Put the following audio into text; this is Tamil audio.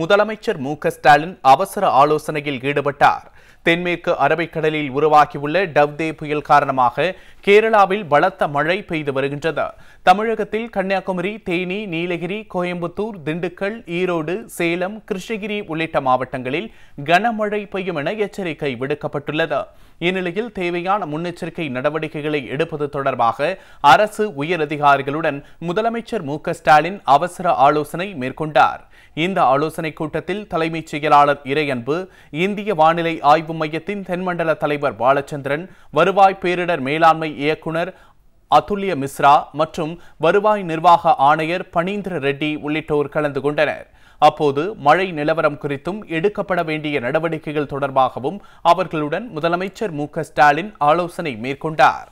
முதலமைச்சர் மு ஸ்டாலின் அவசர ஆலோசனையில் ஈடுபட்டார் தென்மேற்கு அரபிக்கடலில் உருவாகியுள்ள டவ்தே புயல் காரணமாக கேரளாவில் பலத்த மழை பெய்து வருகின்றது தமிழகத்தில் கன்னியாகுமரி தேனி நீலகிரி கோயம்புத்தூர் திண்டுக்கல் ஈரோடு சேலம் கிருஷ்ணகிரி உள்ளிட்ட மாவட்டங்களில் கனமழை பெய்யும் என எச்சரிக்கை விடுக்கப்பட்டுள்ளது இந்நிலையில் தேவையான முன்னெச்சரிக்கை நடவடிக்கைகளை எடுப்பது தொடர்பாக அரசு உயரதிகாரிகளுடன் முதலமைச்சர் மு ஸ்டாலின் அவசர ஆலோசனை மேற்கொண்டார் இந்த ஆலோசனை கூட்டத்தில் தலைமைச் செயலாளர் இறையன்பு இந்திய வானிலை ஆய்வு மையத்தின் தென்மண்டல தலைவர் பாலச்சந்திரன் வருவாய் பேரிடர் மேலாண்மை இயக்குனர் அதுல்ய மிஸ்ரா மற்றும் வருவாய் நிர்வாக ஆணையர் பணீந்திர ரெட்டி உள்ளிட்டோர் கலந்து கொண்டனர் அப்போது மழை நிலவரம் குறித்தும் எடுக்கப்பட வேண்டிய நடவடிக்கைகள் தொடர்பாகவும் அவர்களுடன் முதலமைச்சர் மு ஸ்டாலின் ஆலோசனை மேற்கொண்டார்